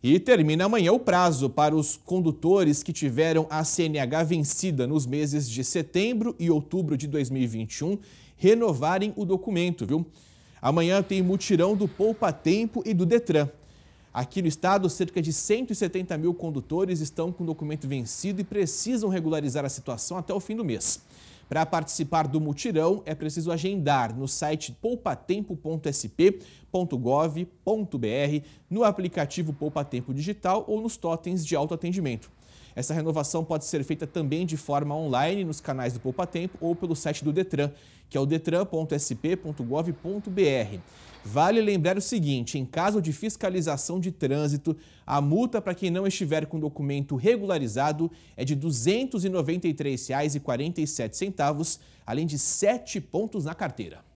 E termina amanhã o prazo para os condutores que tiveram a CNH vencida nos meses de setembro e outubro de 2021 renovarem o documento, viu? Amanhã tem mutirão do Poupa Tempo e do Detran. Aqui no estado, cerca de 170 mil condutores estão com o documento vencido e precisam regularizar a situação até o fim do mês. Para participar do mutirão, é preciso agendar no site poupatempo.sp.gov.br, no aplicativo Poupatempo Digital ou nos totens de autoatendimento. Essa renovação pode ser feita também de forma online nos canais do Poupa Tempo ou pelo site do Detran, que é o detran.sp.gov.br. Vale lembrar o seguinte: em caso de fiscalização de trânsito, a multa para quem não estiver com documento regularizado é de R$ 293,47, além de sete pontos na carteira.